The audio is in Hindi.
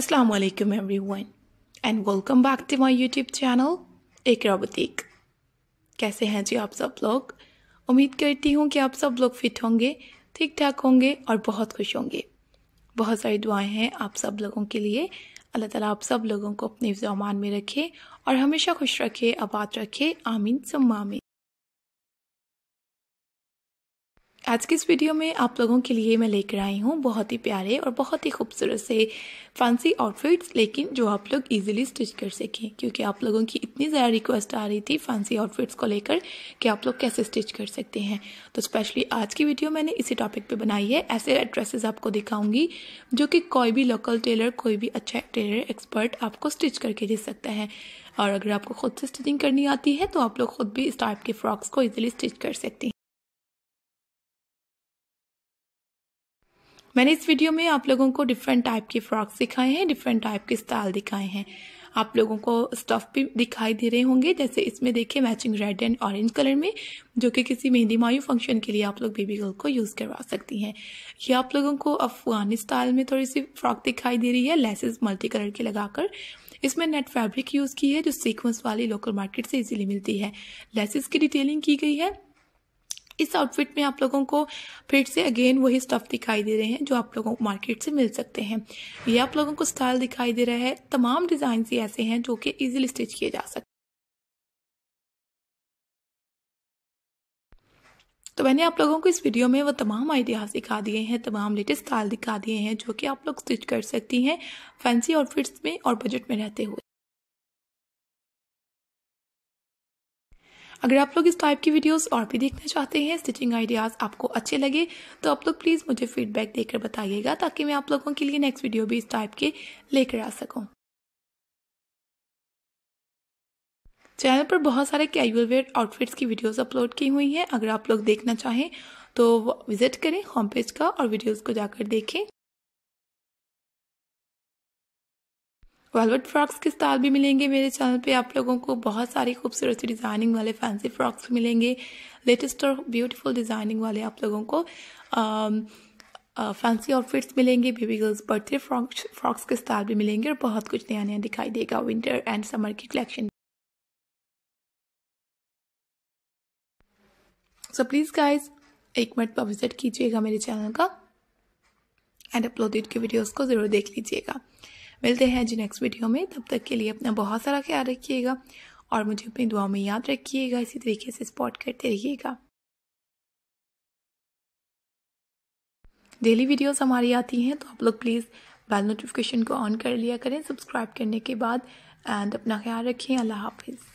Aslam everyone and welcome back to my YouTube channel एक रोबोटिक कैसे हैं जी आप सब लोग उम्मीद करती हूँ कि आप सब लोग फिट होंगे ठीक ठाक होंगे और बहुत खुश होंगे बहुत सारी दुआएं हैं आप सब लोगों के लिए अल्लाह ताला आप सब लोगों को अपने जमान में रखे और हमेशा खुश रखे आबाद रखे आमीन सम्मा आमीन आज की इस वीडियो में आप लोगों के लिए मैं लेकर आई हूँ बहुत ही प्यारे और बहुत ही खूबसूरत से फैंसी आउटफिट्स लेकिन जो आप लोग इजीली स्टिच कर सकें क्योंकि आप लोगों की इतनी ज़्यादा रिक्वेस्ट आ रही थी फैंसी आउटफिट्स को लेकर कि आप लोग कैसे स्टिच कर सकते हैं तो स्पेशली आज की वीडियो मैंने इसी टॉपिक पर बनाई है ऐसे ड्रेसेस आपको दिखाऊंगी जो कि कोई भी लोकल टेलर कोई भी अच्छा टेलर एक्सपर्ट आपको स्टिच करके दे सकता है और अगर आपको खुद से स्टिचिंग करनी आती है तो आप लोग खुद भी इस टाइप के फ्रॉक्स को ईजिली स्टिच कर सकती हैं मैंने इस वीडियो में आप लोगों को डिफरेंट टाइप के फ्रॉक्स दिखाए हैं डिफरेंट टाइप के स्टाइल दिखाए हैं आप लोगों को स्टफ भी दिखाई दे रहे होंगे जैसे इसमें देखिए matching red and orange colour में जो कि किसी मेहंदी मायू फंक्शन के लिए आप लोग बेबी गर्ल को यूज़ करवा सकती हैं ये आप लोगों को अफगानी स्टाइल में थोड़ी सी फ्रॉक दिखाई दे रही है लेसेस मल्टी कलर के लगाकर इसमें नेट फैब्रिक यूज़ की है जो सीक्वेंस वाली लोकल मार्केट से इजीली मिलती है लेसेस की डिटेलिंग की गई है इस आउटफिट में आप लोगों को फिर से अगेन वही स्टफ दिखाई दे रहे हैं जो आप लोगों को मार्केट से मिल सकते हैं ये आप लोगों को स्टाइल दिखाई दे रहा है तमाम डिज़ाइन ही ऐसे हैं जो कि इजिली स्टिच किए जा सकते तो मैंने आप लोगों को इस वीडियो में वो तमाम आइडियाज़ दिखा दिए हैं तमाम लेटेस्ट स्टाइल दिखा दिए हैं जो कि आप लोग स्टिच कर सकती हैं फैंसी आउटफिट्स में और बजट में रहते हुए अगर आप लोग इस टाइप की वीडियोस और भी देखना चाहते हैं स्टिचिंग आइडियाज़ आपको अच्छे लगे तो आप लोग प्लीज़ मुझे फीडबैक देकर बताइएगा ताकि मैं आप लोगों के लिए नेक्स्ट वीडियो भी इस टाइप के लेकर आ सकूँ चैनल पर बहुत सारे कैजुअल वेयर आउटफिट्स की वीडियोस अपलोड की हुई हैं अगर आप लोग देखना चाहें तो विजिट करें होम पेज का और वीडियोस को जाकर देखें वेलवेट फ्रॉक्स के स्टाल भी मिलेंगे मेरे चैनल पे आप लोगों को बहुत सारी खूबसूरत डिजाइनिंग वाले फैंसी फ्रॉक्स मिलेंगे लेटेस्ट और ब्यूटीफुल डिजाइनिंग वाले आप लोगों को फैंसी um, आउटफिट्स uh, मिलेंगे baby girls birthday frocks frocks के स्टाइल भी मिलेंगे और बहुत कुछ नया नया दिखाई देगा विंटर एंड समर की कलेक्शन सो प्लीज़ गाइज एक मिनट पर विजिट कीजिएगा मेरे चैनल का एंड अपलोडेड के वीडियोज को ज़रूर देख लीजिएगा मिलते हैं जी नेक्स्ट वीडियो में तब तक के लिए अपना बहुत सारा ख्याल रखिएगा और मुझे अपनी दुआ में याद रखिएगा इसी तरीके से सपोर्ट करते रहिएगा डेली वीडियोस हमारी आती हैं तो आप लोग प्लीज़ बेल नोटिफिकेशन को ऑन कर लिया करें सब्सक्राइब करने के बाद एंड अपना ख्याल रखें अल्लाह हाफिज़